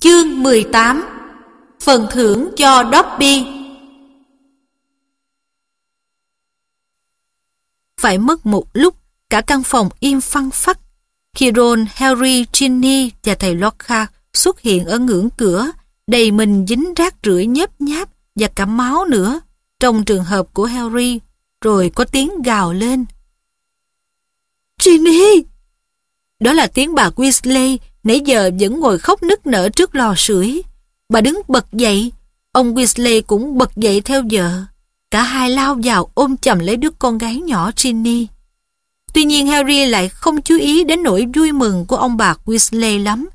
Chương 18 Phần thưởng cho Dobby Phải mất một lúc, cả căn phòng im phăng phắc. Khi Ron, Harry, Ginny và thầy Lockhart xuất hiện ở ngưỡng cửa, đầy mình dính rác rưởi nhấp nháp và cả máu nữa, trong trường hợp của Harry, rồi có tiếng gào lên. Ginny! Đó là tiếng bà Weasley nãy giờ vẫn ngồi khóc nức nở trước lò sưởi. Bà đứng bật dậy, ông Weasley cũng bật dậy theo vợ. Cả hai lao vào ôm chầm lấy đứa con gái nhỏ Ginny. Tuy nhiên Harry lại không chú ý đến nỗi vui mừng của ông bà Weasley lắm.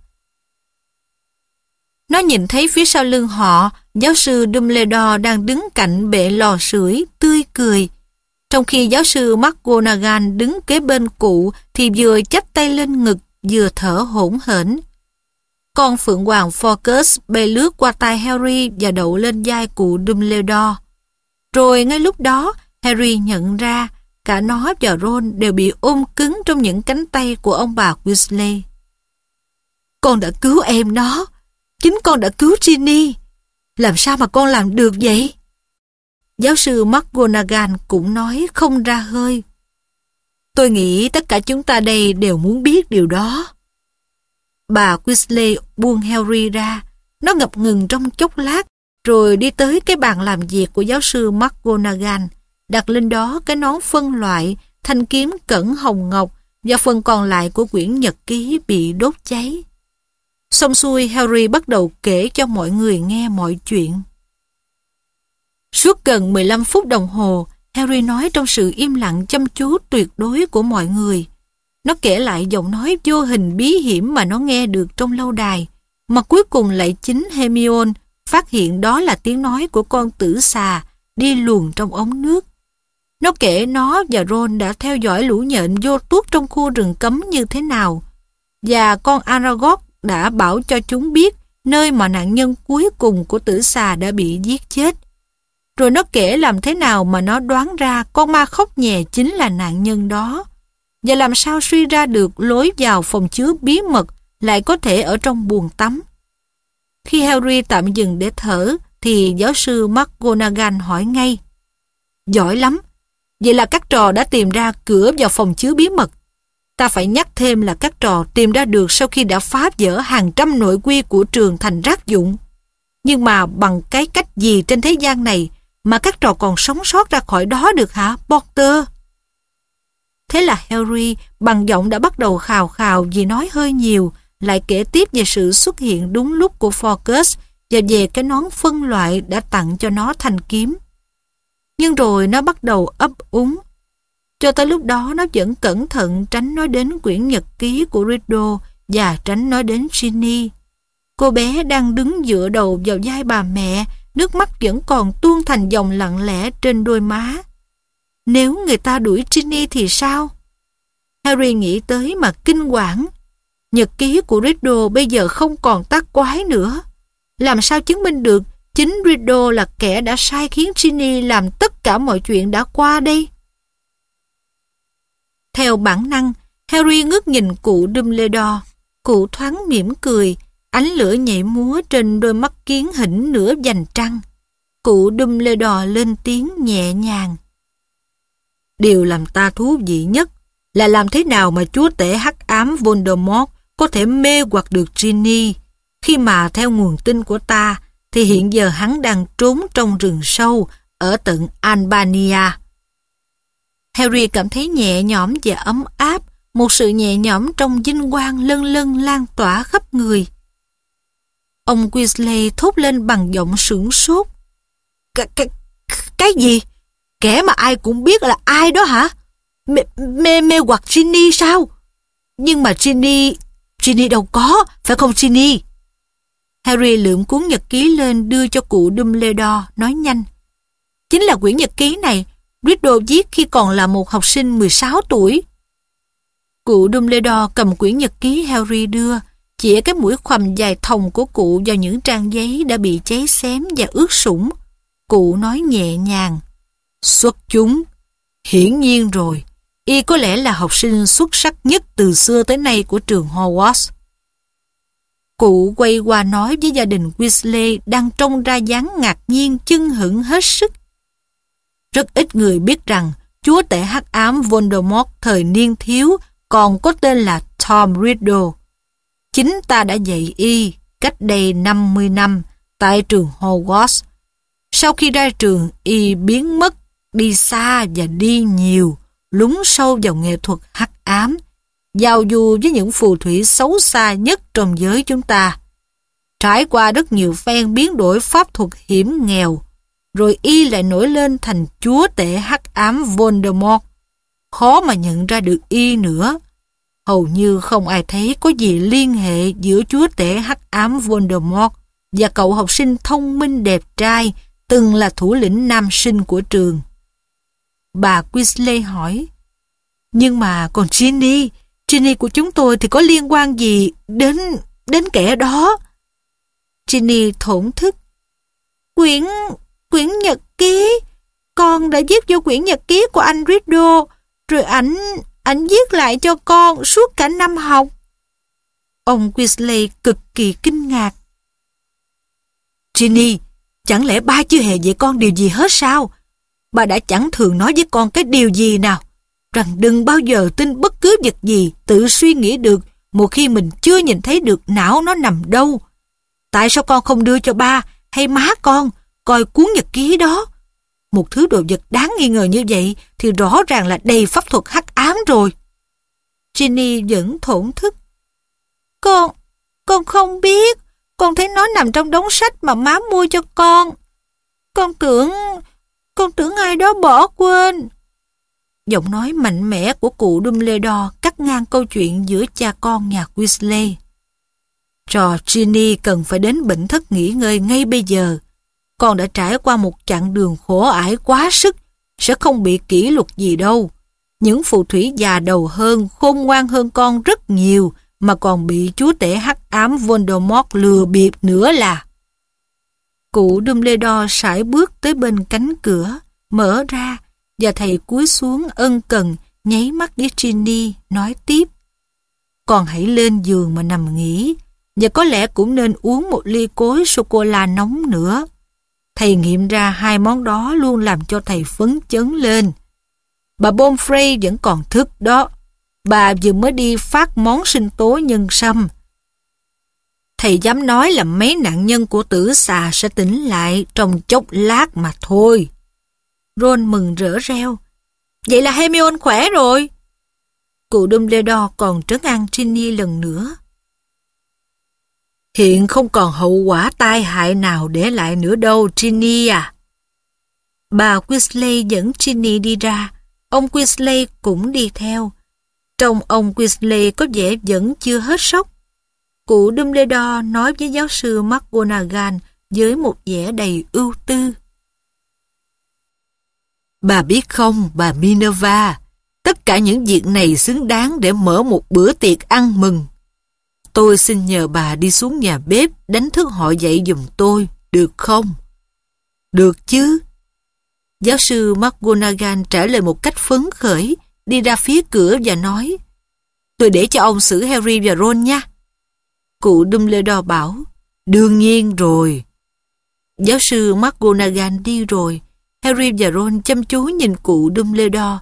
Nó nhìn thấy phía sau lưng họ, giáo sư Dumbledore đang đứng cạnh bệ lò sưởi tươi cười. Trong khi giáo sư McGonagall đứng kế bên cụ thì vừa chắp tay lên ngực vừa thở hỗn hển. Con phượng hoàng Focus bê lướt qua tay Harry và đậu lên vai cụ Dumbledore. Rồi ngay lúc đó, Harry nhận ra cả nó và Ron đều bị ôm cứng trong những cánh tay của ông bà Weasley. Con đã cứu em nó, chính con đã cứu Ginny. Làm sao mà con làm được vậy? Giáo sư McGonagall cũng nói không ra hơi Tôi nghĩ tất cả chúng ta đây đều muốn biết điều đó. Bà Weasley buông Harry ra. Nó ngập ngừng trong chốc lát, rồi đi tới cái bàn làm việc của giáo sư McGonagall, đặt lên đó cái nón phân loại, thanh kiếm cẩn hồng ngọc và phần còn lại của quyển nhật ký bị đốt cháy. Xong xuôi, Harry bắt đầu kể cho mọi người nghe mọi chuyện. Suốt gần 15 phút đồng hồ, Harry nói trong sự im lặng chăm chú tuyệt đối của mọi người. Nó kể lại giọng nói vô hình bí hiểm mà nó nghe được trong lâu đài, mà cuối cùng lại chính Hermione phát hiện đó là tiếng nói của con tử xà đi luồn trong ống nước. Nó kể nó và Ron đã theo dõi lũ nhện vô tuốt trong khu rừng cấm như thế nào, và con Aragog đã bảo cho chúng biết nơi mà nạn nhân cuối cùng của tử xà đã bị giết chết rồi nó kể làm thế nào mà nó đoán ra con ma khóc nhẹ chính là nạn nhân đó. Và làm sao suy ra được lối vào phòng chứa bí mật lại có thể ở trong buồng tắm. Khi Harry tạm dừng để thở thì giáo sư McGonagall hỏi ngay. Giỏi lắm, vậy là các trò đã tìm ra cửa vào phòng chứa bí mật. Ta phải nhắc thêm là các trò tìm ra được sau khi đã phá vỡ hàng trăm nội quy của trường thành rác dụng. Nhưng mà bằng cái cách gì trên thế gian này mà các trò còn sống sót ra khỏi đó được hả, Potter? Thế là Harry bằng giọng đã bắt đầu khào khào vì nói hơi nhiều, lại kể tiếp về sự xuất hiện đúng lúc của Focus và về cái nón phân loại đã tặng cho nó thành kiếm. Nhưng rồi nó bắt đầu ấp úng. Cho tới lúc đó nó vẫn cẩn thận tránh nói đến quyển nhật ký của Riddle và tránh nói đến Ginny. Cô bé đang đứng dựa đầu vào vai bà mẹ nước mắt vẫn còn tuôn thành dòng lặng lẽ trên đôi má. Nếu người ta đuổi Ginny thì sao? Harry nghĩ tới mà kinh quản. Nhật ký của Riddle bây giờ không còn tác quái nữa. Làm sao chứng minh được chính Riddle là kẻ đã sai khiến Ginny làm tất cả mọi chuyện đã qua đây? Theo bản năng, Harry ngước nhìn cụ Dumbledore. Cụ thoáng mỉm cười, Ánh lửa nhảy múa trên đôi mắt kiến hỉnh nửa dành trăng. Cụ đum lê đò lên tiếng nhẹ nhàng. Điều làm ta thú vị nhất là làm thế nào mà chúa tể hắc ám Voldemort có thể mê hoặc được Ginny khi mà theo nguồn tin của ta thì hiện giờ hắn đang trốn trong rừng sâu ở tận Albania. Harry cảm thấy nhẹ nhõm và ấm áp, một sự nhẹ nhõm trong vinh quang lân lân lan tỏa khắp người. Ông Weasley thốt lên bằng giọng sửng sốt. Cái, cái, cái gì? Kẻ mà ai cũng biết là ai đó hả? Mê, mê, mê hoặc Ginny sao? Nhưng mà Ginny, Ginny đâu có, phải không Ginny? Harry lượm cuốn nhật ký lên đưa cho cụ Dumbledore, nói nhanh. Chính là quyển nhật ký này, Riddle viết khi còn là một học sinh 16 tuổi. Cụ Dumbledore cầm quyển nhật ký Harry đưa, chĩa cái mũi khoằm dài thòng của cụ vào những trang giấy đã bị cháy xém và ướt sũng. Cụ nói nhẹ nhàng, xuất chúng, hiển nhiên rồi, y có lẽ là học sinh xuất sắc nhất từ xưa tới nay của trường Hogwarts. Cụ quay qua nói với gia đình Weasley đang trông ra dáng ngạc nhiên chưng hững hết sức. Rất ít người biết rằng chúa tể hắc ám Voldemort thời niên thiếu còn có tên là Tom Riddle Chính ta đã dạy y cách đây 50 năm tại trường Hogwarts. Sau khi ra trường, y biến mất, đi xa và đi nhiều, lún sâu vào nghệ thuật hắc ám, giao du với những phù thủy xấu xa nhất trong giới chúng ta. Trải qua rất nhiều phen biến đổi pháp thuật hiểm nghèo, rồi y lại nổi lên thành chúa tể hắc ám Voldemort. Khó mà nhận ra được y nữa hầu như không ai thấy có gì liên hệ giữa chúa tể hắc ám Voldemort và cậu học sinh thông minh đẹp trai từng là thủ lĩnh nam sinh của trường. Bà Weasley hỏi, nhưng mà còn Ginny, Ginny của chúng tôi thì có liên quan gì đến đến kẻ đó? Ginny thổn thức. Quyển, quyển nhật ký, con đã viết vô quyển nhật ký của anh Riddle, rồi ảnh Ảnh viết lại cho con suốt cả năm học. Ông Weasley cực kỳ kinh ngạc. Ginny, chẳng lẽ ba chưa hề dạy con điều gì hết sao? Bà đã chẳng thường nói với con cái điều gì nào, rằng đừng bao giờ tin bất cứ vật gì tự suy nghĩ được một khi mình chưa nhìn thấy được não nó nằm đâu. Tại sao con không đưa cho ba hay má con coi cuốn nhật ký đó? Một thứ đồ vật đáng nghi ngờ như vậy thì rõ ràng là đầy pháp thuật hắc ám rồi. Ginny vẫn thổn thức. Con, con không biết. Con thấy nó nằm trong đống sách mà má mua cho con. Con tưởng, con tưởng ai đó bỏ quên. Giọng nói mạnh mẽ của cụ Dumbledore cắt ngang câu chuyện giữa cha con nhà Weasley. Trò Ginny cần phải đến bệnh thất nghỉ ngơi ngay bây giờ. Con đã trải qua một chặng đường khổ ải quá sức, sẽ không bị kỷ luật gì đâu những phù thủy già đầu hơn, khôn ngoan hơn con rất nhiều, mà còn bị chúa tể hắc ám Voldemort lừa bịp nữa là. Cụ Dumbledore sải bước tới bên cánh cửa, mở ra, và thầy cúi xuống ân cần, nháy mắt với Ginny, nói tiếp. Con hãy lên giường mà nằm nghỉ, và có lẽ cũng nên uống một ly cối sô-cô-la nóng nữa. Thầy nghiệm ra hai món đó luôn làm cho thầy phấn chấn lên. Bà Bonfrey vẫn còn thức đó. Bà vừa mới đi phát món sinh tố nhân sâm. Thầy dám nói là mấy nạn nhân của tử xà sẽ tỉnh lại trong chốc lát mà thôi. Ron mừng rỡ reo. Vậy là Hermione khỏe rồi. Cụ Dumbledore còn trấn an Ginny lần nữa. Hiện không còn hậu quả tai hại nào để lại nữa đâu, Ginny à. Bà Weasley dẫn Ginny đi ra. Ông Quinsley cũng đi theo. Trong ông Quinsley có vẻ vẫn chưa hết sốc. Cụ Dumbledore nói với giáo sư McGonagall với một vẻ đầy ưu tư. Bà biết không, bà Minerva, tất cả những việc này xứng đáng để mở một bữa tiệc ăn mừng. Tôi xin nhờ bà đi xuống nhà bếp đánh thức họ dậy giùm tôi, được không? Được chứ, Giáo sư McGonagall trả lời một cách phấn khởi, đi ra phía cửa và nói Tôi để cho ông xử Harry và Ron nha. Cụ Dumbledore bảo Đương nhiên rồi. Giáo sư McGonagall đi rồi. Harry và Ron chăm chú nhìn cụ Dumbledore.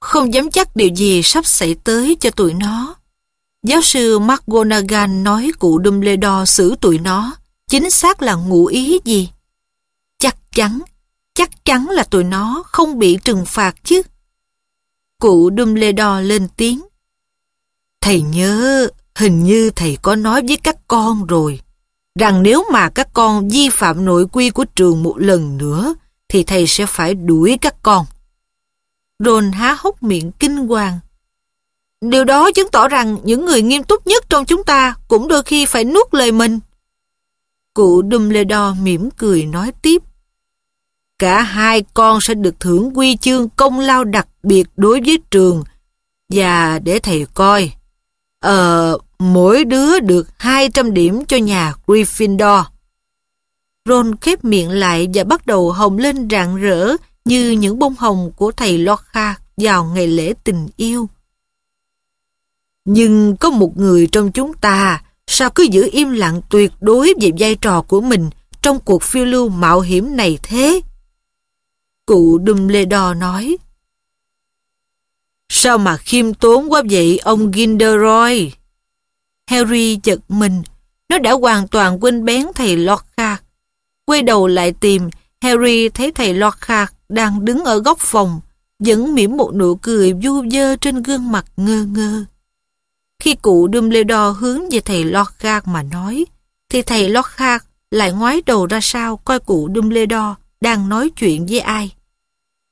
Không dám chắc điều gì sắp xảy tới cho tụi nó. Giáo sư McGonagall nói cụ Dumbledore xử tụi nó. Chính xác là ngụ ý gì? Chắc chắn chắc chắn là tụi nó không bị trừng phạt chứ. Cụ Dumbledore lên tiếng. Thầy nhớ, hình như thầy có nói với các con rồi, rằng nếu mà các con vi phạm nội quy của trường một lần nữa, thì thầy sẽ phải đuổi các con. Ron há hốc miệng kinh hoàng. Điều đó chứng tỏ rằng những người nghiêm túc nhất trong chúng ta cũng đôi khi phải nuốt lời mình. Cụ Dumbledore mỉm cười nói tiếp cả hai con sẽ được thưởng quy chương công lao đặc biệt đối với trường và để thầy coi. Ờ, mỗi đứa được 200 điểm cho nhà Gryffindor. Ron khép miệng lại và bắt đầu hồng lên rạng rỡ như những bông hồng của thầy Locha vào ngày lễ tình yêu. Nhưng có một người trong chúng ta sao cứ giữ im lặng tuyệt đối về vai trò của mình trong cuộc phiêu lưu mạo hiểm này thế? Cụ Đùm Lê Đò nói. Sao mà khiêm tốn quá vậy ông Gilderoy? Harry giật mình. Nó đã hoàn toàn quên bén thầy Lọt Quay đầu lại tìm, Harry thấy thầy Lọt đang đứng ở góc phòng, vẫn mỉm một nụ cười du dơ trên gương mặt ngơ ngơ. Khi cụ Dumbledore hướng về thầy Lọt mà nói, thì thầy Lọt lại ngoái đầu ra sau coi cụ Dumbledore đang nói chuyện với ai.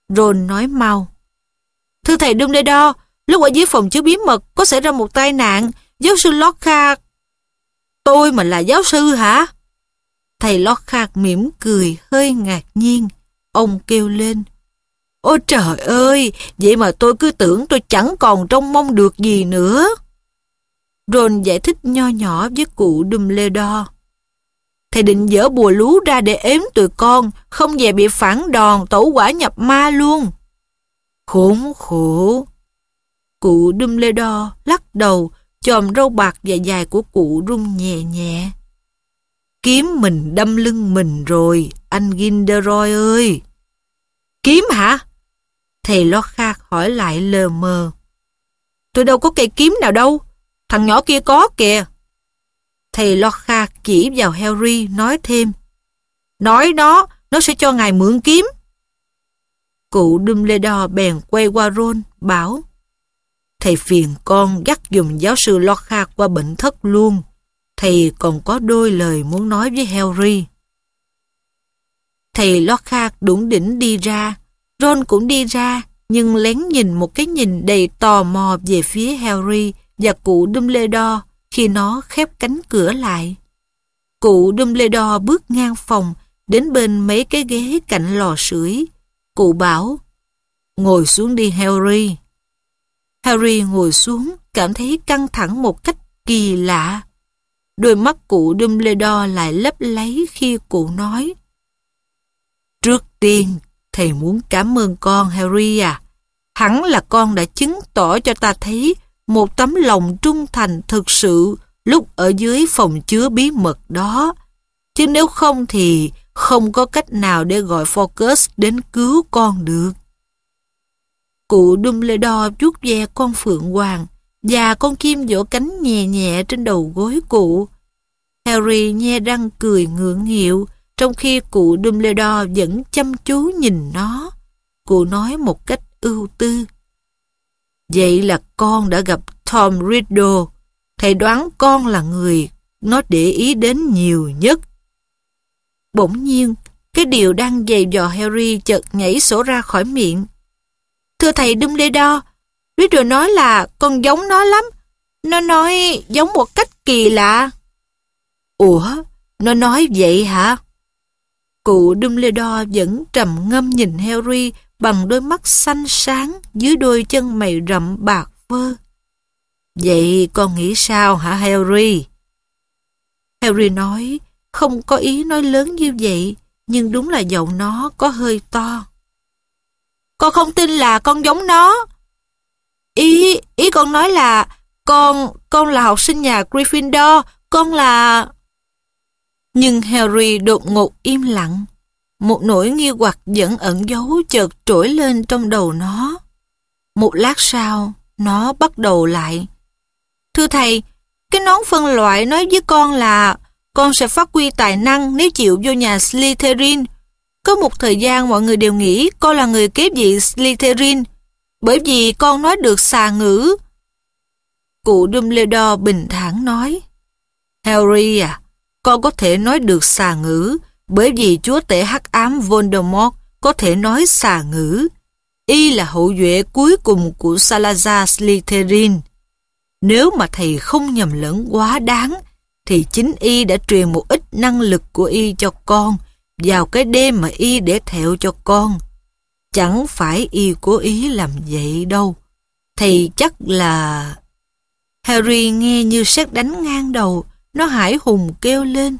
Ron nói mau. Thưa thầy Dumbledore, lúc ở dưới phòng chứa bí mật có xảy ra một tai nạn, giáo sư Lockhart... Tôi mà là giáo sư hả? Thầy Lockhart mỉm cười hơi ngạc nhiên. Ông kêu lên. Ôi trời ơi, vậy mà tôi cứ tưởng tôi chẳng còn trông mong được gì nữa. Ron giải thích nho nhỏ với cụ Dumbledore thầy định dỡ bùa lú ra để ếm tụi con, không về bị phản đòn, tổ quả nhập ma luôn. Khốn khổ! Cụ đâm lê đo, lắc đầu, chòm râu bạc và dài của cụ rung nhẹ nhẹ. Kiếm mình đâm lưng mình rồi, anh ginderoy ơi! Kiếm hả? Thầy lo khạc hỏi lại lờ mờ. Tôi đâu có cây kiếm nào đâu, thằng nhỏ kia có kìa. Thầy lo khạc chỉ vào Harry nói thêm Nói đó, nó sẽ cho ngài mượn kiếm. Cụ Dumbledore bèn quay qua Ron, bảo Thầy phiền con dắt dùm giáo sư Lockhart qua bệnh thất luôn. Thầy còn có đôi lời muốn nói với Harry. Thầy Lockhart đủng đỉnh đi ra, Ron cũng đi ra, nhưng lén nhìn một cái nhìn đầy tò mò về phía Harry và cụ Dumbledore khi nó khép cánh cửa lại. Cụ Dumbledore bước ngang phòng, đến bên mấy cái ghế cạnh lò sưởi. Cụ bảo, ngồi xuống đi Harry. Harry ngồi xuống, cảm thấy căng thẳng một cách kỳ lạ. Đôi mắt cụ Dumbledore lại lấp lấy khi cụ nói. Trước tiên, thầy muốn cảm ơn con Harry à. Hẳn là con đã chứng tỏ cho ta thấy một tấm lòng trung thành thực sự lúc ở dưới phòng chứa bí mật đó. Chứ nếu không thì không có cách nào để gọi Focus đến cứu con được. Cụ Dumbledore vuốt ve con Phượng Hoàng và con kim vỗ cánh nhẹ nhẹ trên đầu gối cụ. Harry nhe răng cười ngượng nghịu trong khi cụ Dumbledore vẫn chăm chú nhìn nó. Cụ nói một cách ưu tư. Vậy là con đã gặp Tom Riddle. Thầy đoán con là người nó để ý đến nhiều nhất. Bỗng nhiên, cái điều đang dày dò Harry chợt nhảy sổ ra khỏi miệng. Thưa thầy Dumbledore, rồi nói là con giống nó lắm. Nó nói giống một cách kỳ lạ. Ủa, nó nói vậy hả? Cụ Dumbledore vẫn trầm ngâm nhìn Harry bằng đôi mắt xanh sáng dưới đôi chân mày rậm bạc vơ. Vậy con nghĩ sao hả Harry? Harry nói, không có ý nói lớn như vậy, nhưng đúng là giọng nó có hơi to. Con không tin là con giống nó. Ý, ý con nói là con, con là học sinh nhà Gryffindor, con là... Nhưng Harry đột ngột im lặng. Một nỗi nghi hoặc vẫn ẩn giấu chợt trỗi lên trong đầu nó. Một lát sau, nó bắt đầu lại. Thưa thầy, cái nón phân loại nói với con là con sẽ phát huy tài năng nếu chịu vô nhà Slytherin. Có một thời gian mọi người đều nghĩ con là người kế vị Slytherin bởi vì con nói được xà ngữ. Cụ Dumbledore bình thản nói Harry à, con có thể nói được xà ngữ bởi vì chúa tể hắc ám Voldemort có thể nói xà ngữ. Y là hậu duệ cuối cùng của Salazar Slytherin. Nếu mà thầy không nhầm lẫn quá đáng, thì chính y đã truyền một ít năng lực của y cho con vào cái đêm mà y để thẹo cho con. Chẳng phải y cố ý làm vậy đâu. Thầy chắc là... Harry nghe như sét đánh ngang đầu, nó hải hùng kêu lên.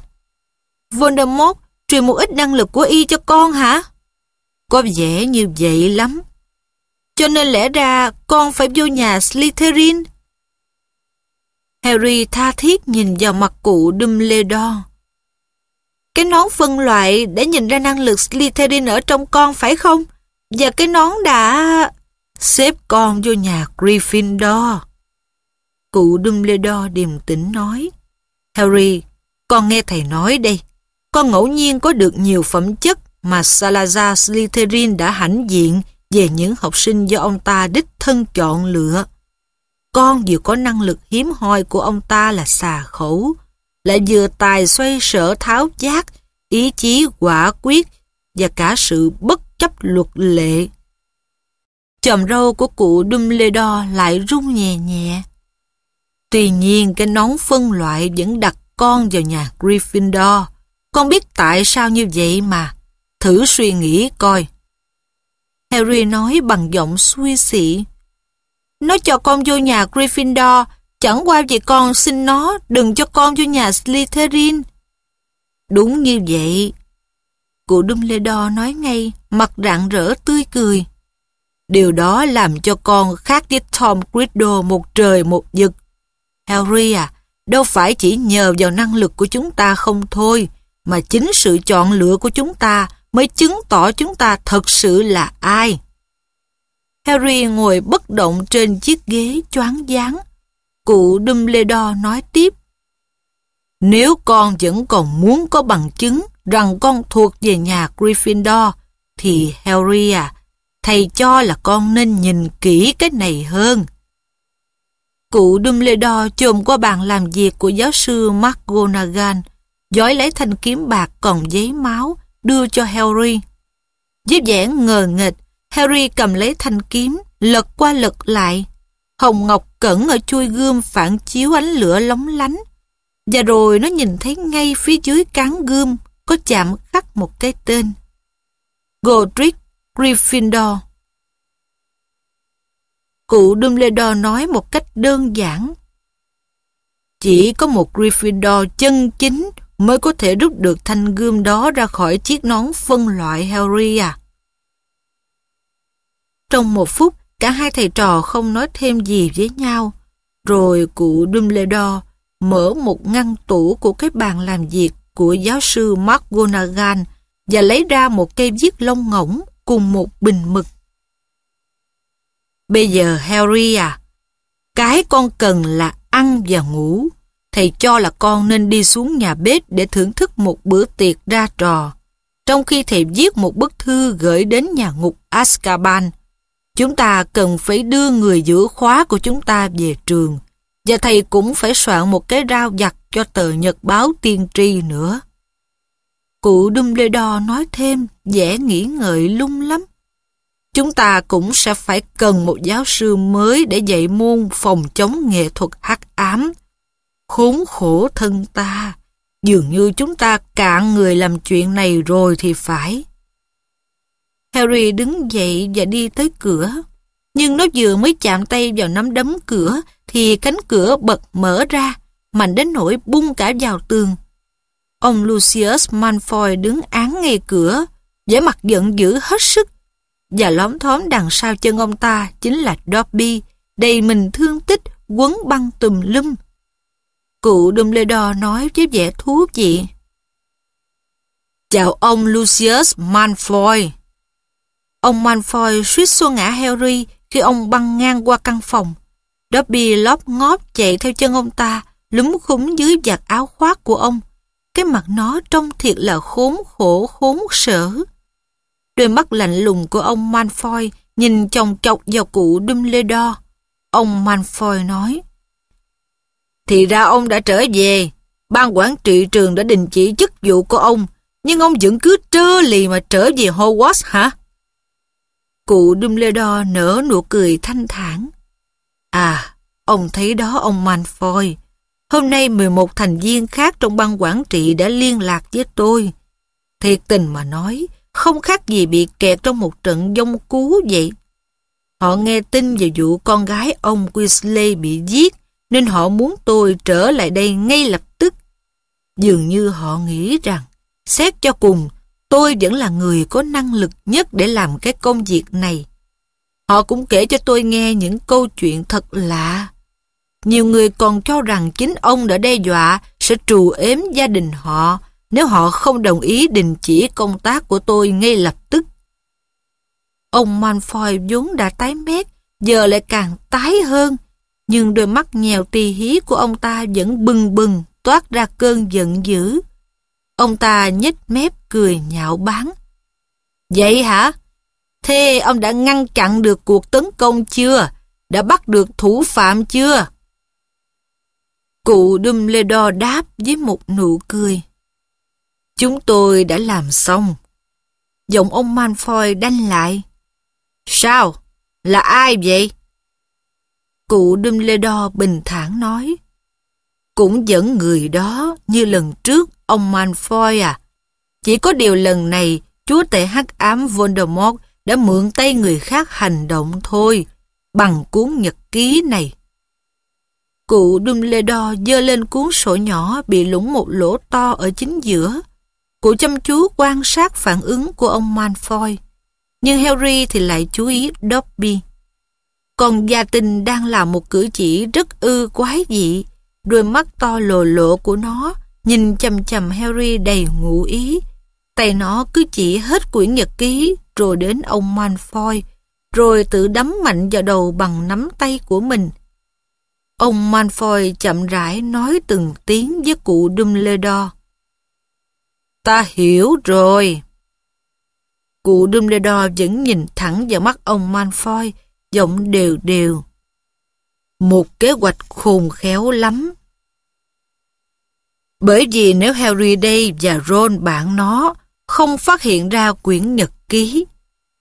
Voldemort truyền một ít năng lực của y cho con hả? Có vẻ như vậy lắm. Cho nên lẽ ra con phải vô nhà Slytherin. Harry tha thiết nhìn vào mặt cụ Dumbledore. Cái nón phân loại đã nhìn ra năng lực Slytherin ở trong con phải không? Và cái nón đã... Xếp con vô nhà Gryffindor. Cụ Dumbledore điềm tĩnh nói. Harry, con nghe thầy nói đây. Con ngẫu nhiên có được nhiều phẩm chất mà Salazar Slytherin đã hãnh diện về những học sinh do ông ta đích thân chọn lựa con vừa có năng lực hiếm hoi của ông ta là xà khẩu, lại vừa tài xoay sở tháo giác, ý chí quả quyết và cả sự bất chấp luật lệ. Chòm râu của cụ Dumbledore lại rung nhẹ nhẹ. Tuy nhiên cái nón phân loại vẫn đặt con vào nhà Gryffindor. Con biết tại sao như vậy mà. Thử suy nghĩ coi. Harry nói bằng giọng suy xị. Nó cho con vô nhà Gryffindor, chẳng qua vì con xin nó đừng cho con vô nhà Slytherin. Đúng như vậy. Cụ Dumbledore nói ngay, mặt rạng rỡ tươi cười. Điều đó làm cho con khác với Tom Riddle một trời một vực. Harry à, đâu phải chỉ nhờ vào năng lực của chúng ta không thôi, mà chính sự chọn lựa của chúng ta mới chứng tỏ chúng ta thật sự là ai. Harry ngồi bất động trên chiếc ghế choáng váng. Cụ Dumbledore nói tiếp. Nếu con vẫn còn muốn có bằng chứng rằng con thuộc về nhà Gryffindor, thì Harry à, thầy cho là con nên nhìn kỹ cái này hơn. Cụ Dumbledore chồm qua bàn làm việc của giáo sư McGonagall, dõi lấy thanh kiếm bạc còn giấy máu, đưa cho Harry. Với vẻ ngờ nghệch, Harry cầm lấy thanh kiếm, lật qua lật lại. Hồng Ngọc cẩn ở chui gươm phản chiếu ánh lửa lóng lánh. Và rồi nó nhìn thấy ngay phía dưới cán gươm có chạm khắc một cái tên. Godric Gryffindor. Cụ Dumbledore nói một cách đơn giản. Chỉ có một Gryffindor chân chính mới có thể rút được thanh gươm đó ra khỏi chiếc nón phân loại Harry à. Trong một phút, cả hai thầy trò không nói thêm gì với nhau. Rồi cụ Dumbledore mở một ngăn tủ của cái bàn làm việc của giáo sư McGonagall và lấy ra một cây viết lông ngỗng cùng một bình mực. Bây giờ Harry à, cái con cần là ăn và ngủ. Thầy cho là con nên đi xuống nhà bếp để thưởng thức một bữa tiệc ra trò. Trong khi thầy viết một bức thư gửi đến nhà ngục Azkaban, Chúng ta cần phải đưa người giữ khóa của chúng ta về trường và thầy cũng phải soạn một cái rao giặt cho tờ nhật báo tiên tri nữa. Cụ Dumbledore nói thêm, vẻ nghĩ ngợi lung lắm. Chúng ta cũng sẽ phải cần một giáo sư mới để dạy môn phòng chống nghệ thuật hắc ám. Khốn khổ thân ta, dường như chúng ta cạn người làm chuyện này rồi thì phải. Harry đứng dậy và đi tới cửa. Nhưng nó vừa mới chạm tay vào nắm đấm cửa thì cánh cửa bật mở ra, mạnh đến nỗi bung cả vào tường. Ông Lucius Malfoy đứng án ngay cửa, vẻ mặt giận dữ hết sức. Và lóm thóm đằng sau chân ông ta chính là Dobby, đầy mình thương tích, quấn băng tùm lum. Cụ Dumbledore nói với vẻ thú vị. Chào ông Lucius Malfoy. Ông Manfoy suýt xua ngã Harry khi ông băng ngang qua căn phòng. Dobby lóp ngóp chạy theo chân ông ta, lúng khúng dưới vạt áo khoác của ông. Cái mặt nó trông thiệt là khốn khổ khốn sở. Đôi mắt lạnh lùng của ông Manfoy nhìn chồng chọc vào cụ Dumbledore. Ông Manfoy nói, Thì ra ông đã trở về, ban quản trị trường đã đình chỉ chức vụ của ông, nhưng ông vẫn cứ trơ lì mà trở về Hogwarts hả? Cụ Dumbledore nở nụ cười thanh thản. À, ông thấy đó ông Manfoy. Hôm nay 11 thành viên khác trong ban quản trị đã liên lạc với tôi. Thiệt tình mà nói, không khác gì bị kẹt trong một trận dông cú vậy. Họ nghe tin về vụ con gái ông Weasley bị giết, nên họ muốn tôi trở lại đây ngay lập tức. Dường như họ nghĩ rằng, xét cho cùng, tôi vẫn là người có năng lực nhất để làm cái công việc này. Họ cũng kể cho tôi nghe những câu chuyện thật lạ. Nhiều người còn cho rằng chính ông đã đe dọa sẽ trù ếm gia đình họ nếu họ không đồng ý đình chỉ công tác của tôi ngay lập tức. Ông Manfoy vốn đã tái mét, giờ lại càng tái hơn, nhưng đôi mắt nghèo tì hí của ông ta vẫn bừng bừng toát ra cơn giận dữ. Ông ta nhếch mép cười nhạo báng. Vậy hả? Thế ông đã ngăn chặn được cuộc tấn công chưa? Đã bắt được thủ phạm chưa? Cụ Dumbledore đáp với một nụ cười. Chúng tôi đã làm xong. Giọng ông Manfoy đanh lại. Sao? Là ai vậy? Cụ Dumbledore bình thản nói. Cũng dẫn người đó như lần trước ông Malfoy à? Chỉ có điều lần này, chúa tể hắc ám Voldemort đã mượn tay người khác hành động thôi, bằng cuốn nhật ký này. Cụ Dumbledore dơ lên cuốn sổ nhỏ bị lủng một lỗ to ở chính giữa. Cụ chăm chú quan sát phản ứng của ông Malfoy. Nhưng Harry thì lại chú ý Dobby. Còn gia tình đang làm một cử chỉ rất ư quái dị, đôi mắt to lồ lộ của nó nhìn chầm chầm Harry đầy ngụ ý. Tay nó cứ chỉ hết quyển nhật ký rồi đến ông Malfoy, rồi tự đấm mạnh vào đầu bằng nắm tay của mình. Ông Malfoy chậm rãi nói từng tiếng với cụ Dumbledore. Ta hiểu rồi. Cụ Dumbledore vẫn nhìn thẳng vào mắt ông Malfoy, giọng đều đều. Một kế hoạch khôn khéo lắm. Bởi vì nếu Harry đây và Ron bạn nó không phát hiện ra quyển nhật ký,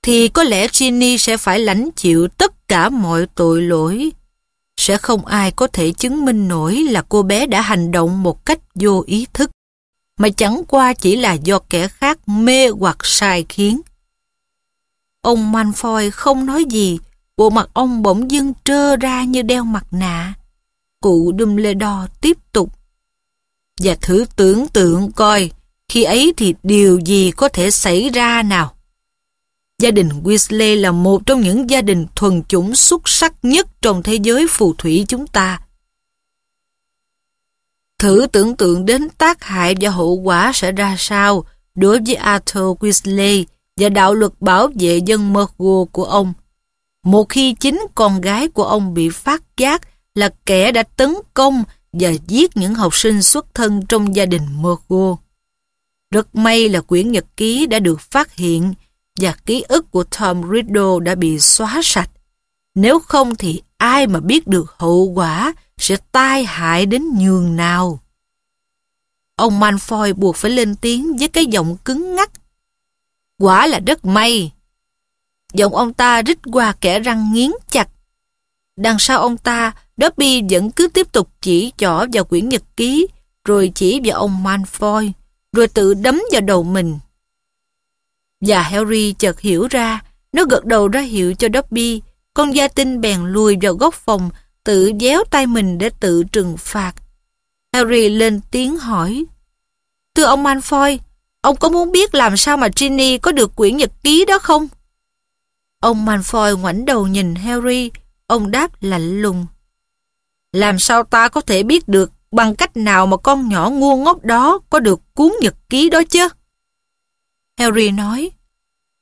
thì có lẽ Ginny sẽ phải lãnh chịu tất cả mọi tội lỗi. Sẽ không ai có thể chứng minh nổi là cô bé đã hành động một cách vô ý thức, mà chẳng qua chỉ là do kẻ khác mê hoặc sai khiến. Ông Manfoy không nói gì, bộ mặt ông bỗng dưng trơ ra như đeo mặt nạ. Cụ Dumbledore tiếp tục và thử tưởng tượng coi, khi ấy thì điều gì có thể xảy ra nào? Gia đình Weasley là một trong những gia đình thuần chủng xuất sắc nhất trong thế giới phù thủy chúng ta. Thử tưởng tượng đến tác hại và hậu quả sẽ ra sao đối với Arthur Weasley và đạo luật bảo vệ dân Murgo của ông. Một khi chính con gái của ông bị phát giác là kẻ đã tấn công và giết những học sinh xuất thân trong gia đình Morgo. Rất may là quyển nhật ký đã được phát hiện và ký ức của Tom Riddle đã bị xóa sạch. Nếu không thì ai mà biết được hậu quả sẽ tai hại đến nhường nào. Ông Manfoy buộc phải lên tiếng với cái giọng cứng ngắc. Quả là rất may. Giọng ông ta rít qua kẻ răng nghiến chặt. Đằng sau ông ta Dobby vẫn cứ tiếp tục chỉ trỏ vào quyển nhật ký, rồi chỉ vào ông Malfoy, rồi tự đấm vào đầu mình. Và Harry chợt hiểu ra, nó gật đầu ra hiệu cho Dobby, con gia tinh bèn lùi vào góc phòng, tự déo tay mình để tự trừng phạt. Harry lên tiếng hỏi, Thưa ông Malfoy, ông có muốn biết làm sao mà Ginny có được quyển nhật ký đó không? Ông Malfoy ngoảnh đầu nhìn Harry, ông đáp lạnh lùng. Làm sao ta có thể biết được bằng cách nào mà con nhỏ ngu ngốc đó có được cuốn nhật ký đó chứ? Harry nói,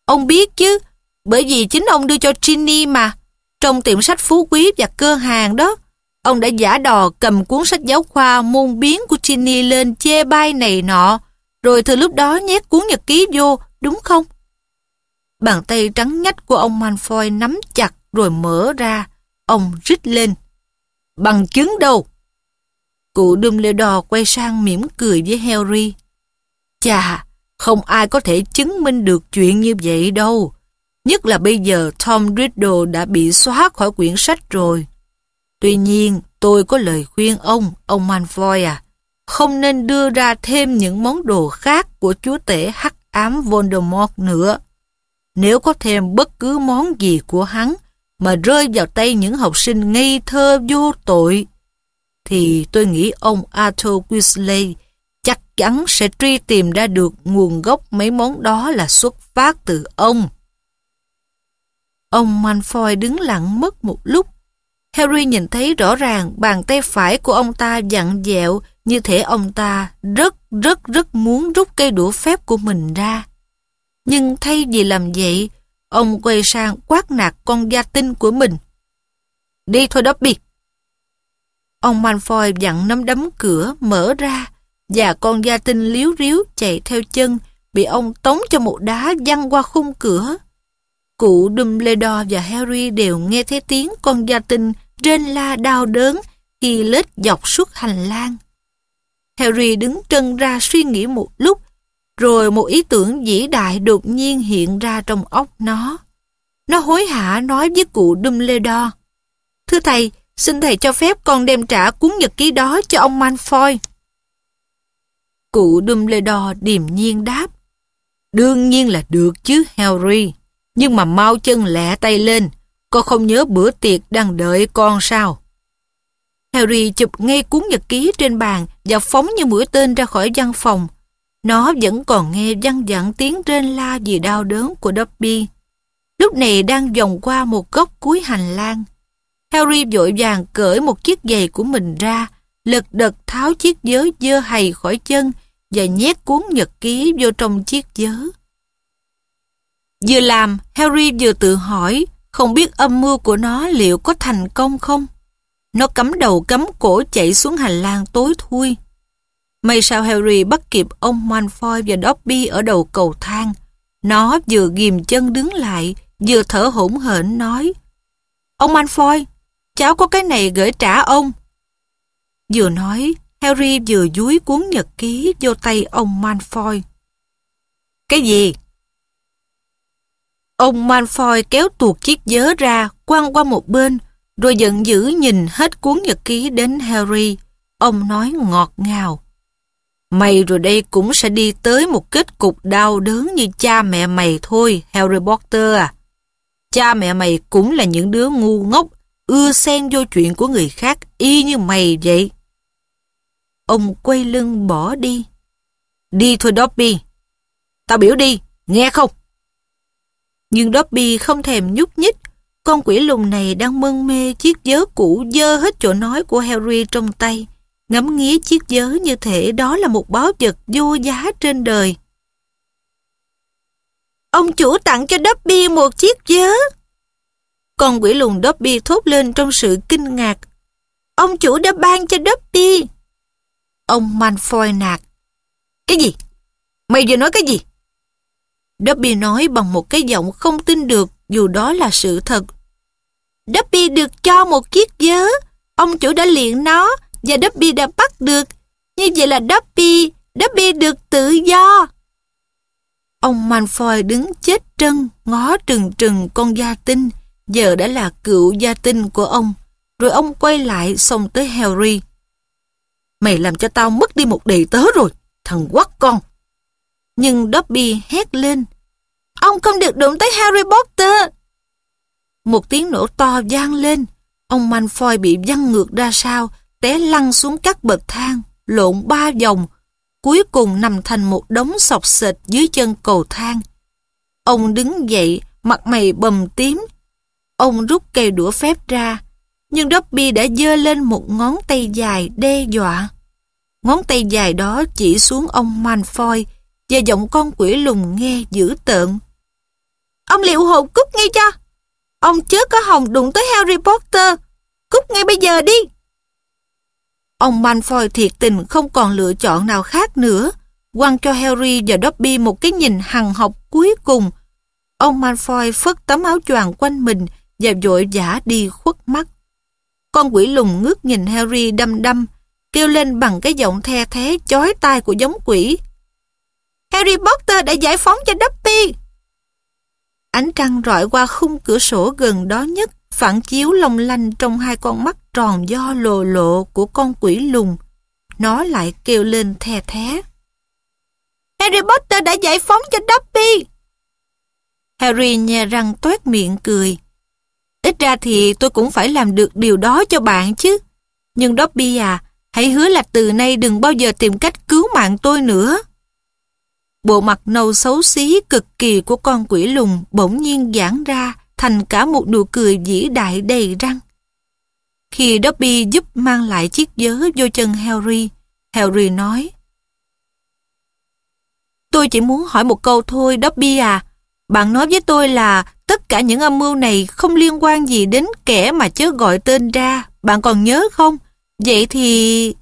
ông biết chứ, bởi vì chính ông đưa cho Ginny mà, trong tiệm sách phú quý và cơ hàng đó, ông đã giả đò cầm cuốn sách giáo khoa môn biến của Ginny lên chê bai này nọ, rồi từ lúc đó nhét cuốn nhật ký vô, đúng không? Bàn tay trắng nhách của ông Manfoy nắm chặt rồi mở ra, ông rít lên bằng chứng đâu. Cụ Dumbledore quay sang mỉm cười với Harry. Chà, không ai có thể chứng minh được chuyện như vậy đâu. Nhất là bây giờ Tom Riddle đã bị xóa khỏi quyển sách rồi. Tuy nhiên, tôi có lời khuyên ông, ông Malfoy à, không nên đưa ra thêm những món đồ khác của chúa tể hắc ám Voldemort nữa. Nếu có thêm bất cứ món gì của hắn, mà rơi vào tay những học sinh ngây thơ vô tội, thì tôi nghĩ ông Arthur Weasley chắc chắn sẽ truy tìm ra được nguồn gốc mấy món đó là xuất phát từ ông. Ông Manfoy đứng lặng mất một lúc. Harry nhìn thấy rõ ràng bàn tay phải của ông ta dặn dẹo như thể ông ta rất rất rất muốn rút cây đũa phép của mình ra. Nhưng thay vì làm vậy, Ông quay sang quát nạt con gia tinh của mình. Đi thôi Dobby. Ông Malfoy dặn nắm đấm cửa mở ra và con gia tinh liếu riếu chạy theo chân bị ông tống cho một đá văng qua khung cửa. Cụ Dumbledore và Harry đều nghe thấy tiếng con gia tinh trên la đau đớn khi lết dọc suốt hành lang. Harry đứng trân ra suy nghĩ một lúc rồi một ý tưởng vĩ đại đột nhiên hiện ra trong óc nó. Nó hối hả nói với cụ Đum Thưa thầy, xin thầy cho phép con đem trả cuốn nhật ký đó cho ông Manfoy. Cụ Đum Lê điềm nhiên đáp. Đương nhiên là được chứ, Harry. Nhưng mà mau chân lẹ tay lên, con không nhớ bữa tiệc đang đợi con sao? Harry chụp ngay cuốn nhật ký trên bàn và phóng như mũi tên ra khỏi văn phòng. Nó vẫn còn nghe văng vẳng tiếng rên la vì đau đớn của Dobby. Lúc này đang vòng qua một góc cuối hành lang. Harry vội vàng cởi một chiếc giày của mình ra, lật đật tháo chiếc vớ dơ hầy khỏi chân và nhét cuốn nhật ký vô trong chiếc vớ. Vừa làm, Harry vừa tự hỏi không biết âm mưu của nó liệu có thành công không. Nó cắm đầu cắm cổ chạy xuống hành lang tối thui. May sao Harry bắt kịp ông Malfoy và Dobby ở đầu cầu thang. Nó vừa ghim chân đứng lại, vừa thở hổn hển nói. Ông Malfoy, cháu có cái này gửi trả ông. Vừa nói, Harry vừa dúi cuốn nhật ký vô tay ông Malfoy. Cái gì? Ông Malfoy kéo tuột chiếc vớ ra, quăng qua một bên, rồi giận dữ nhìn hết cuốn nhật ký đến Harry. Ông nói ngọt ngào. Mày rồi đây cũng sẽ đi tới một kết cục đau đớn như cha mẹ mày thôi, Harry Potter à. Cha mẹ mày cũng là những đứa ngu ngốc, ưa xen vô chuyện của người khác y như mày vậy. Ông quay lưng bỏ đi. Đi thôi Dobby. Tao biểu đi, nghe không? Nhưng Dobby không thèm nhúc nhích. Con quỷ lùng này đang mân mê chiếc vớ cũ dơ hết chỗ nói của Harry trong tay ngắm nghía chiếc giới như thể đó là một báu vật vô giá trên đời. Ông chủ tặng cho Dobby một chiếc giới. Con quỷ lùn Dobby thốt lên trong sự kinh ngạc. Ông chủ đã ban cho Dobby. Ông Manfoy nạt. Cái gì? Mày vừa nói cái gì? Dobby nói bằng một cái giọng không tin được dù đó là sự thật. Dobby được cho một chiếc vớ. Ông chủ đã luyện nó và Dobby đã bắt được. Như vậy là Dobby, Dobby được tự do. Ông Manfoy đứng chết trân, ngó trừng trừng con gia tinh, giờ đã là cựu gia tinh của ông. Rồi ông quay lại xông tới Harry. Mày làm cho tao mất đi một đầy tớ rồi, thằng quắc con. Nhưng Dobby hét lên. Ông không được đụng tới Harry Potter. Một tiếng nổ to vang lên. Ông Manfoy bị văng ngược ra sau té lăn xuống các bậc thang, lộn ba vòng, cuối cùng nằm thành một đống sọc sệt dưới chân cầu thang. Ông đứng dậy, mặt mày bầm tím. Ông rút cây đũa phép ra, nhưng Dobby đã giơ lên một ngón tay dài đe dọa. Ngón tay dài đó chỉ xuống ông Manfoy và giọng con quỷ lùng nghe dữ tợn. Ông liệu hồn cút ngay cho! Ông chớ có hồng đụng tới Harry Potter! Cút ngay bây giờ đi! Ông Manfoy thiệt tình không còn lựa chọn nào khác nữa. Quăng cho Harry và Dobby một cái nhìn hằng học cuối cùng. Ông Malfoy phất tấm áo choàng quanh mình và vội vã đi khuất mắt. Con quỷ lùng ngước nhìn Harry đăm đăm, kêu lên bằng cái giọng the thế chói tai của giống quỷ. Harry Potter đã giải phóng cho Dobby. Ánh trăng rọi qua khung cửa sổ gần đó nhất, phản chiếu long lanh trong hai con mắt tròn do lồ lộ của con quỷ lùng. Nó lại kêu lên the thé. Harry Potter đã giải phóng cho Dobby. Harry nhè răng toét miệng cười. Ít ra thì tôi cũng phải làm được điều đó cho bạn chứ. Nhưng Dobby à, hãy hứa là từ nay đừng bao giờ tìm cách cứu mạng tôi nữa. Bộ mặt nâu xấu xí cực kỳ của con quỷ lùng bỗng nhiên giãn ra thành cả một nụ cười vĩ đại đầy răng. Khi Dobby giúp mang lại chiếc vớ vô chân Harry, Harry nói Tôi chỉ muốn hỏi một câu thôi Dobby à, bạn nói với tôi là tất cả những âm mưu này không liên quan gì đến kẻ mà chớ gọi tên ra, bạn còn nhớ không? Vậy thì...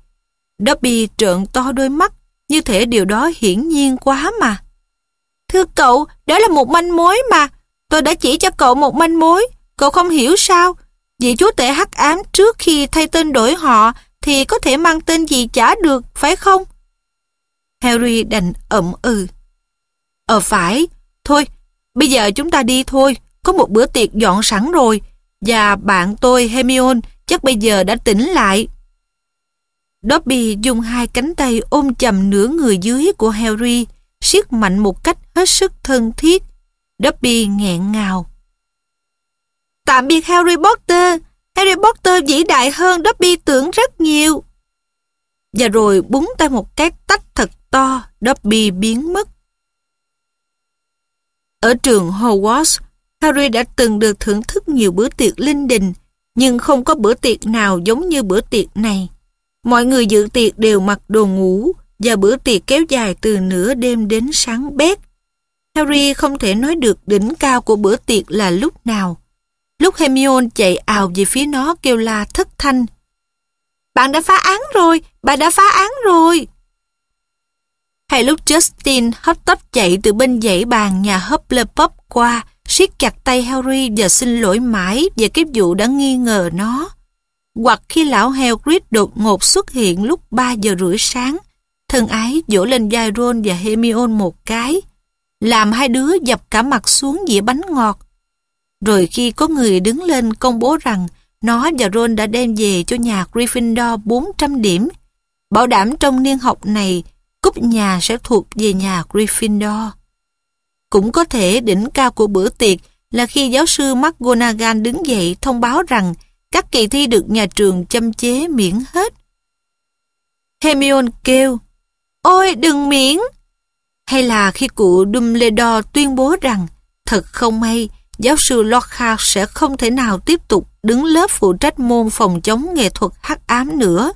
Dobby trợn to đôi mắt, như thể điều đó hiển nhiên quá mà. Thưa cậu, đó là một manh mối mà. Tôi đã chỉ cho cậu một manh mối. Cậu không hiểu sao? Vị chúa tể hắc ám trước khi thay tên đổi họ thì có thể mang tên gì chả được, phải không? Harry đành ậm ừ. Ờ phải, thôi, bây giờ chúng ta đi thôi, có một bữa tiệc dọn sẵn rồi, và bạn tôi Hermione chắc bây giờ đã tỉnh lại. Dobby dùng hai cánh tay ôm chầm nửa người dưới của Harry, siết mạnh một cách hết sức thân thiết. Dobby nghẹn ngào. Tạm biệt Harry Potter, Harry Potter vĩ đại hơn Dobby tưởng rất nhiều. Và rồi búng tay một cái tách thật to, Dobby biến mất. Ở trường Hogwarts, Harry đã từng được thưởng thức nhiều bữa tiệc linh đình, nhưng không có bữa tiệc nào giống như bữa tiệc này. Mọi người dự tiệc đều mặc đồ ngủ và bữa tiệc kéo dài từ nửa đêm đến sáng bét. Harry không thể nói được đỉnh cao của bữa tiệc là lúc nào, lúc Hermione chạy ào về phía nó kêu la thất thanh. Bạn đã phá án rồi, bà đã phá án rồi. Hay lúc Justin hấp tấp chạy từ bên dãy bàn nhà Hufflepuff qua, siết chặt tay Harry và xin lỗi mãi về cái vụ đã nghi ngờ nó. Hoặc khi lão Hagrid đột ngột xuất hiện lúc 3 giờ rưỡi sáng, thân ái vỗ lên vai Ron và Hermione một cái, làm hai đứa dập cả mặt xuống dĩa bánh ngọt, rồi khi có người đứng lên công bố rằng nó và Ron đã đem về cho nhà Gryffindor 400 điểm, bảo đảm trong niên học này cúp nhà sẽ thuộc về nhà Gryffindor. Cũng có thể đỉnh cao của bữa tiệc là khi giáo sư McGonagall đứng dậy thông báo rằng các kỳ thi được nhà trường châm chế miễn hết. Hermione kêu, Ôi đừng miễn! Hay là khi cụ Dumbledore tuyên bố rằng, thật không may, giáo sư Lockhart sẽ không thể nào tiếp tục đứng lớp phụ trách môn phòng chống nghệ thuật hắc ám nữa.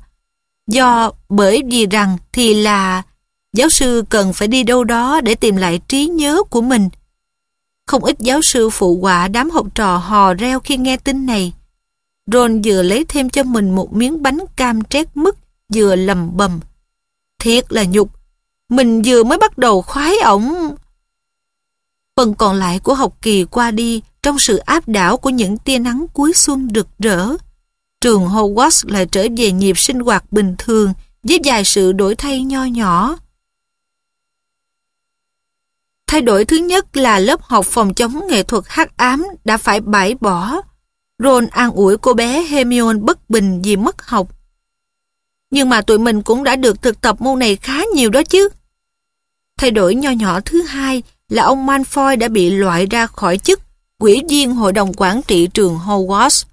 Do bởi vì rằng thì là giáo sư cần phải đi đâu đó để tìm lại trí nhớ của mình. Không ít giáo sư phụ họa đám học trò hò reo khi nghe tin này. Ron vừa lấy thêm cho mình một miếng bánh cam trét mứt vừa lầm bầm. Thiệt là nhục, mình vừa mới bắt đầu khoái ổng Phần còn lại của học kỳ qua đi trong sự áp đảo của những tia nắng cuối xuân rực rỡ. Trường Hogwarts lại trở về nhịp sinh hoạt bình thường với vài sự đổi thay nho nhỏ. Thay đổi thứ nhất là lớp học phòng chống nghệ thuật hắc ám đã phải bãi bỏ. Ron an ủi cô bé Hermione bất bình vì mất học. Nhưng mà tụi mình cũng đã được thực tập môn này khá nhiều đó chứ. Thay đổi nho nhỏ thứ hai là ông Manfoy đã bị loại ra khỏi chức quỹ viên hội đồng quản trị trường Hogwarts.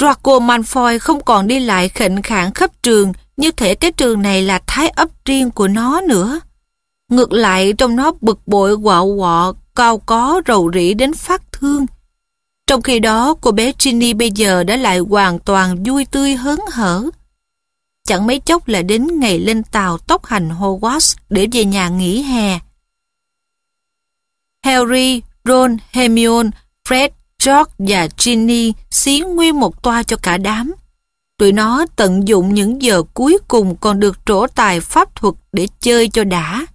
Draco Manfoy không còn đi lại khệnh khạng khắp trường như thể cái trường này là thái ấp riêng của nó nữa. Ngược lại trong nó bực bội quạo quọ, cao có rầu rĩ đến phát thương. Trong khi đó cô bé Ginny bây giờ đã lại hoàn toàn vui tươi hớn hở. Chẳng mấy chốc là đến ngày lên tàu tốc hành Hogwarts để về nhà nghỉ hè. Harry, Ron, Hermione, Fred, George và Ginny xí nguyên một toa cho cả đám. Tụi nó tận dụng những giờ cuối cùng còn được trổ tài pháp thuật để chơi cho đã.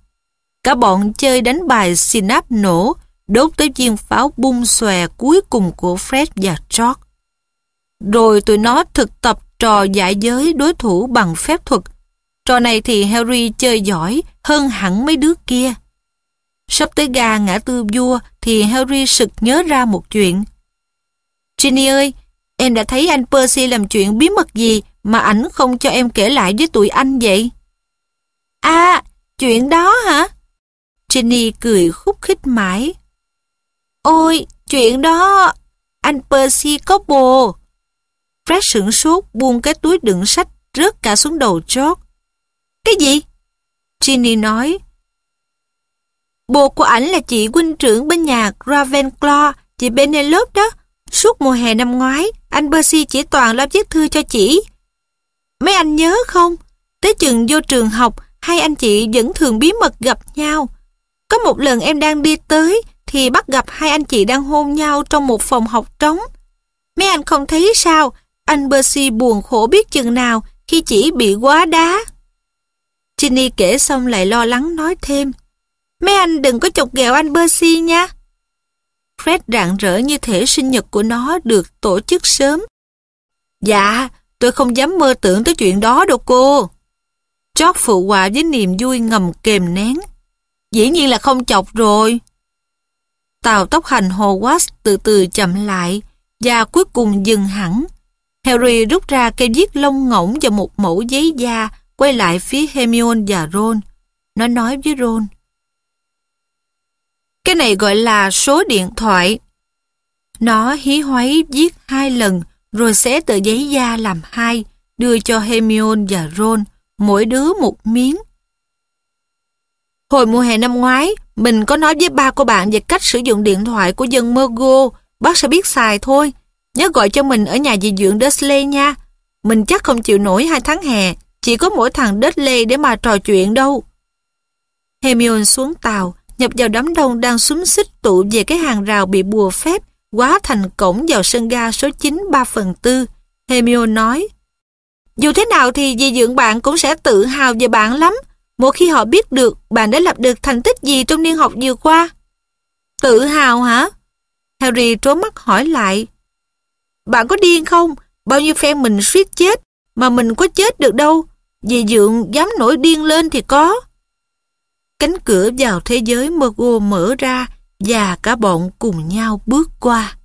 Cả bọn chơi đánh bài Synap nổ, đốt tới viên pháo bung xòe cuối cùng của Fred và George. Rồi tụi nó thực tập trò giải giới đối thủ bằng phép thuật. Trò này thì Harry chơi giỏi hơn hẳn mấy đứa kia. Sắp tới ga ngã tư vua thì Harry sực nhớ ra một chuyện. Ginny ơi, em đã thấy anh Percy làm chuyện bí mật gì mà ảnh không cho em kể lại với tụi anh vậy? À, chuyện đó hả? Ginny cười khúc khích mãi. Ôi, chuyện đó, anh Percy có bồ. Fred sửng sốt buông cái túi đựng sách rớt cả xuống đầu chót. Cái gì? Ginny nói, Bồ của ảnh là chị huynh trưởng bên nhà Ravenclaw, chị Penelope đó. Suốt mùa hè năm ngoái, anh Percy chỉ toàn lo viết thư cho chị. Mấy anh nhớ không? Tới chừng vô trường học, hai anh chị vẫn thường bí mật gặp nhau. Có một lần em đang đi tới, thì bắt gặp hai anh chị đang hôn nhau trong một phòng học trống. Mấy anh không thấy sao, anh Percy buồn khổ biết chừng nào khi chỉ bị quá đá. Ginny kể xong lại lo lắng nói thêm. Mấy anh đừng có chọc ghẹo anh Percy nha. Fred rạng rỡ như thể sinh nhật của nó được tổ chức sớm. Dạ, tôi không dám mơ tưởng tới chuyện đó đâu cô. George phụ họa với niềm vui ngầm kềm nén. Dĩ nhiên là không chọc rồi. Tàu tốc hành Hogwarts từ từ chậm lại và cuối cùng dừng hẳn. Harry rút ra cây viết lông ngỗng và một mẫu giấy da quay lại phía Hermione và Ron. Nó nói với Ron. Cái này gọi là số điện thoại. Nó hí hoáy viết hai lần rồi xé tờ giấy da làm hai, đưa cho Hermione và Ron, mỗi đứa một miếng. Hồi mùa hè năm ngoái, mình có nói với ba của bạn về cách sử dụng điện thoại của dân Mergo, bác sẽ biết xài thôi. Nhớ gọi cho mình ở nhà dì dưỡng Dursley nha. Mình chắc không chịu nổi hai tháng hè, chỉ có mỗi thằng Dursley để mà trò chuyện đâu. Hermione xuống tàu, nhập vào đám đông đang súng xích tụ về cái hàng rào bị bùa phép, quá thành cổng vào sân ga số 9 3 phần 4. Hemio nói, Dù thế nào thì dì dưỡng bạn cũng sẽ tự hào về bạn lắm, mỗi khi họ biết được bạn đã lập được thành tích gì trong niên học vừa qua. Tự hào hả? Harry trố mắt hỏi lại. Bạn có điên không? Bao nhiêu phen mình suýt chết, mà mình có chết được đâu. Dì dưỡng dám nổi điên lên thì có. Cánh cửa vào thế giới mơ gô mở ra và cả bọn cùng nhau bước qua.